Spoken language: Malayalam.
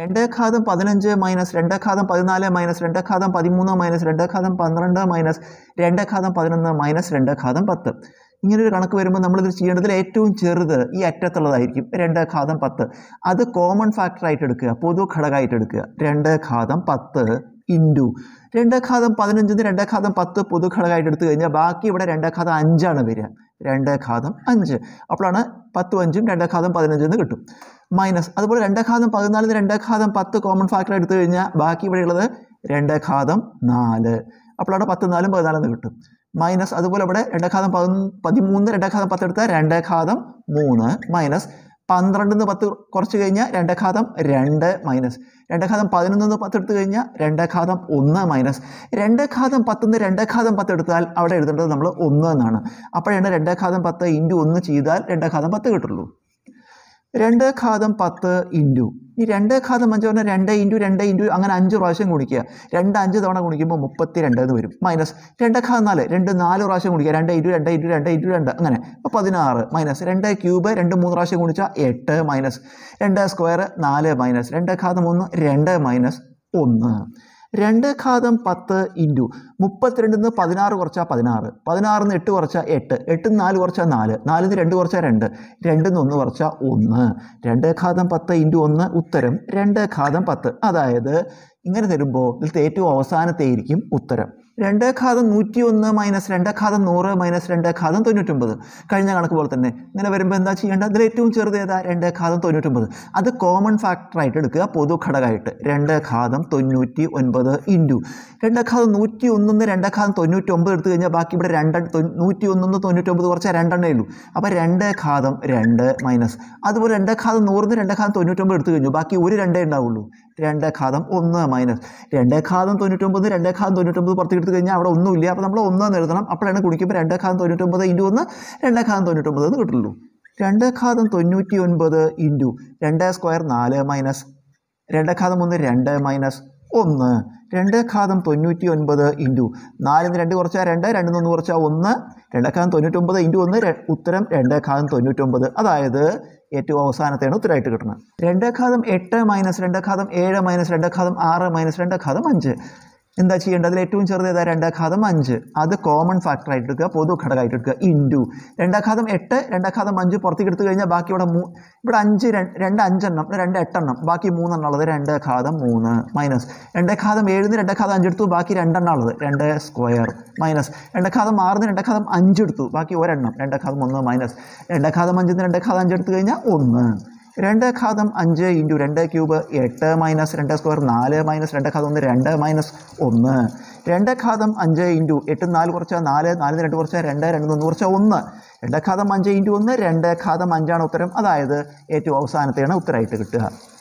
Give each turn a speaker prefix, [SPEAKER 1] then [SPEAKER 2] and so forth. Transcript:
[SPEAKER 1] രണ്ടേഘാതം പതിനഞ്ച് മൈനസ് രണ്ടേഘാതം പതിനാല് മൈനസ് രണ്ടേഘാതം പതിമൂന്ന് മൈനസ് രണ്ടേഘാതം പന്ത്രണ്ട് മൈനസ് രണ്ടേഘാതം പതിനൊന്ന് മൈനസ് രണ്ടേഘാതം പത്ത് ഇങ്ങനൊരു കണക്ക് വരുമ്പോൾ നമ്മളിത് ചെയ്യേണ്ടതിൽ ഏറ്റവും ചെറുത് ഈ അറ്റത്തുള്ളതായിരിക്കും രണ്ടേഘാതം പത്ത് അത് കോമൺ ഫാക്ടറായിട്ട് എടുക്കുക പൊതു ഘടകമായിട്ട് എടുക്കുക രണ്ടേഘാതം പത്ത് ഇൻറ്റു രണ്ടേഘാതം പതിനഞ്ചിന് രണ്ടേഘാതം പത്ത് പൊതു ഘടകമായിട്ട് എടുത്തു കഴിഞ്ഞാൽ ബാക്കി ഇവിടെ രണ്ടേഘാതം അഞ്ചാണ് വരിക രണ്ട് ഘാതം അഞ്ച് അപ്പോഴാണ് പത്തും അഞ്ചും രണ്ട് ഘാതം പതിനഞ്ചും എന്ന് കിട്ടും മൈനസ് അതുപോലെ രണ്ട് ഘാതം പതിനാലിന് രണ്ട് ഘാതം പത്ത് കോമൺ ഫാക്ടർ എടുത്തു കഴിഞ്ഞാൽ ബാക്കി ഇവിടെ ഉള്ളത് രണ്ട് ഘാതം നാല് അപ്പോഴാണ് പത്ത് നാലും പതിനാലെന്ന് കിട്ടും മൈനസ് അതുപോലെ ഇവിടെ രണ്ട് ഘാതം പതിമൂന്ന് രണ്ട് ഘാതം പത്ത് എടുത്താൽ രണ്ട് ഘാതം മൂന്ന് മൈനസ് പന്ത്രണ്ട് നിന്ന് പത്ത് കുറച്ച് കഴിഞ്ഞാൽ ഘാതം രണ്ട് മൈനസ് ഘാതം പതിനൊന്ന് നിന്ന് പത്ത് എടുത്തു കഴിഞ്ഞാൽ ഘാതം ഒന്ന് മൈനസ് രണ്ടഘാതം പത്ത് നിന്ന് ഘാതം പത്ത് എടുത്താൽ അവിടെ എഴുതേണ്ടത് നമ്മൾ ഒന്ന് എന്നാണ് അപ്പോഴാണ് ഘാതം പത്ത് ഇൻറ്റു ഒന്ന് ചെയ്താൽ ഘാതം പത്ത് കിട്ടുള്ളൂ രണ്ട് ഘാതം പത്ത് ഇൻറ്റു ഈ രണ്ട് ഘാതം അഞ്ച് പറഞ്ഞാൽ രണ്ട് ഇൻറ്റു രണ്ട് ഇൻറ്റു അങ്ങനെ അഞ്ച് പ്രാവശ്യം കുടിക്കുക രണ്ട് അഞ്ച് തവണ കുടിക്കുമ്പോൾ മുപ്പത്തി രണ്ട് എന്ന് വരും മൈനസ് രണ്ട് ഘാതം നാല് രണ്ട് നാല് പ്രാവശ്യം കുടിക്കുക രണ്ട് ഇൻറ്റു രണ്ട് ഇൻറ്റു രണ്ട് ഇൻറ്റു രണ്ട് അങ്ങനെ അപ്പോൾ പതിനാറ് മൈനസ് രണ്ട് ക്യൂബ് രണ്ട് മൂന്ന് പ്രാവശ്യം കുടിച്ചാൽ എട്ട് മൈനസ് രണ്ട് സ്ക്വയർ നാല് മൈനസ് രണ്ട് ഘാതം ഒന്ന് രണ്ട് മൈനസ് ഒന്ന് രണ്ട് ഘാതം പത്ത് ഇൻറ്റു മുപ്പത്തിരണ്ടിൽ നിന്ന് പതിനാറ് കുറച്ചാൽ പതിനാറ് പതിനാറിൽ നിന്ന് എട്ട് കുറച്ചാൽ എട്ട് എട്ട് നിന്ന് നാല് കുറച്ചാൽ നാല് നാലിൽ നിന്ന് രണ്ട് കുറച്ചാൽ രണ്ട് രണ്ടിൽ നിന്ന് ഒന്ന് കുറച്ചാൽ ഒന്ന് രണ്ട് ഘാതം പത്ത് ഇൻറ്റു ഒന്ന് ഉത്തരം രണ്ട് ഘാതം പത്ത് അതായത് ഇങ്ങനെ തരുമ്പോൾ ഇതിലത്തെ ഏറ്റവും അവസാനത്തെ ആയിരിക്കും ഉത്തരം രണ്ട് ഘാതം നൂറ്റി ഒന്ന് മൈനസ് രണ്ട് ഘാതം നൂറ് മൈനസ് രണ്ട് ഘാതം തൊണ്ണൂറ്റൊമ്പത് കഴിഞ്ഞ കണക്ക് പോലെ തന്നെ ഇങ്ങനെ വരുമ്പോൾ എന്താ ചെയ്യേണ്ടത് അതിൽ ഏറ്റവും ചെറുത് ഏതാ രണ്ട് ഘാതം തൊണ്ണൂറ്റൊമ്പത് അത് കോമൺ ഫാക്ടറായിട്ട് എടുക്കുക പൊതു ഘടകമായിട്ട് രണ്ട് ഘാതം തൊണ്ണൂറ്റി ഒൻപത് ഇൻറ്റു രണ്ട് ഘാതം നൂറ്റി ഒന്നിന്ന് രണ്ട് ഘാതം തൊണ്ണൂറ്റൊമ്പത് എടുത്തു കഴിഞ്ഞാൽ ബാക്കി ഇവിടെ രണ്ട് നൂറ്റി ഒന്നിന്ന് തൊണ്ണൂറ്റൊമ്പത് കുറച്ചാൽ രണ്ടെണ്ണേ ഉള്ളൂ അപ്പോൾ രണ്ട് ഘാതം രണ്ട് മൈനസ് അതുപോലെ രണ്ട് ഘാതം നൂറിന്ന് രണ്ട് ഘാതം തൊണ്ണൂറ്റൊമ്പത് എടുത്തു കഴിഞ്ഞു ബാക്കി ഒരു രണ്ടേ ഉണ്ടാവുള്ളൂ രണ്ട് ഘാതം ഒന്ന് മൈനസ് രണ്ട് ഘാതം തൊണ്ണൂറ്റൊമ്പത് രണ്ട് ഘാതം തൊണ്ണൂറ്റൊമ്പത് പുറത്തേക്ക് കഴിഞ്ഞാൽ അവിടെ ഒന്നുമില്ല അപ്പോൾ നമ്മൾ ഒന്നാന്ന് എഴുതണം അപ്പോഴാണ് കുടിക്കുമ്പോൾ രണ്ടേ ഖാദം തൊണ്ണൂറ്റൊമ്പത് ഇൻറ്റു ഒന്ന് രണ്ടേ ഖാദം തൊണ്ണൂറ്റൊമ്പത് എന്ന് കിട്ടുള്ളൂ രണ്ടേ ഖാദം തൊണ്ണൂറ്റി ഒൻപത് ഇൻറ്റു രണ്ട് സ്ക്വയർ നാല് മൈനസ് രണ്ടേ ഖാദം ഒന്ന് രണ്ട് മൈനസ് ഒന്ന് രണ്ട് ഖാദം തൊണ്ണൂറ്റി ഒൻപത് ഇൻറ്റു നാലിന്ന് രണ്ട് കുറച്ചാൽ രണ്ട് രണ്ടിൽ നിന്ന് ഒന്ന് കുറച്ചാൽ ഒന്ന് രണ്ടേ ഖാദം തൊണ്ണൂറ്റൊമ്പത് ഇൻറ്റു ഒന്ന് ഉത്തരം രണ്ടേ ഖാദം തൊണ്ണൂറ്റൊമ്പത് അതായത് ഏറ്റവും അവസാനത്തെയാണ് ഉത്തരമായിട്ട് കിട്ടുന്നത് രണ്ടേ ഖാദം എട്ട് മൈനസ് രണ്ടേ ഖാദം ഏഴ് മൈനസ് രണ്ടേ ഖാദം ആറ് മൈനസ് രണ്ടേ ഖാദം അഞ്ച് എന്താ ചെയ്യേണ്ടത് അതിൽ ഏറ്റവും ചെറുത് ഏതാ രണ്ടാഘാതം അഞ്ച് അത് കോമൺ ഫാക്ടറായിട്ട് എടുക്കുക പൊതു ഘടകമായിട്ട് എടുക്കുക ഇൻഡു രണ്ടാഘാതം എട്ട് രണ്ടാഘാതം അഞ്ച് പുറത്തേക്ക് എടുത്തു കഴിഞ്ഞാൽ ബാക്കി ഇവിടെ മൂ ഇവിടെ അഞ്ച് രണ്ട് അഞ്ചെണ്ണം രണ്ട് എട്ടെണ്ണം ബാക്കി മൂന്നെണ്ണം ഉള്ളത് രണ്ടാഘാതം മൂന്ന് മൈനസ് രണ്ടാഘാതം ഏഴിന് രണ്ടാഘാതം എടുത്തു ബാക്കി രണ്ടെണ്ണം ഉള്ളത് രണ്ട് സ്ക്വയർ മൈനസ് രണ്ടാഘാതം ആറിന് രണ്ടാഘാതം എടുത്തു ബാക്കി ഒരെണ്ണം രണ്ടാഘാതം ഒന്ന് മൈനസ് രണ്ടാഘാതം അഞ്ചിന് രണ്ടാഘാതം എടുത്തു കഴിഞ്ഞാൽ ഒന്ന് രണ്ട് ഘാതം അഞ്ച് ഇൻറ്റു രണ്ട് ക്യൂബ് എട്ട് മൈനസ് രണ്ട് സ്ക്വയർ നാല് മൈനസ് രണ്ട് ഘാതം ഒന്ന് രണ്ട് മൈനസ് ഒന്ന് രണ്ട് ഘാതം അഞ്ച് ഇൻറ്റു എട്ട് നാല് കുറച്ച് നാല് നാല് രണ്ട് കുറച്ച് രണ്ട് രണ്ട് ഒന്ന് കുറച്ച് ഒന്ന് രണ്ട് ഘാതം അഞ്ച് ഇൻറ്റു ഒന്ന് രണ്ട് ഘാതം അഞ്ചാണ് ഉത്തരം അതായത് ഏറ്റവും അവസാനത്തെയാണ് ഉത്തരമായിട്ട് കിട്ടുക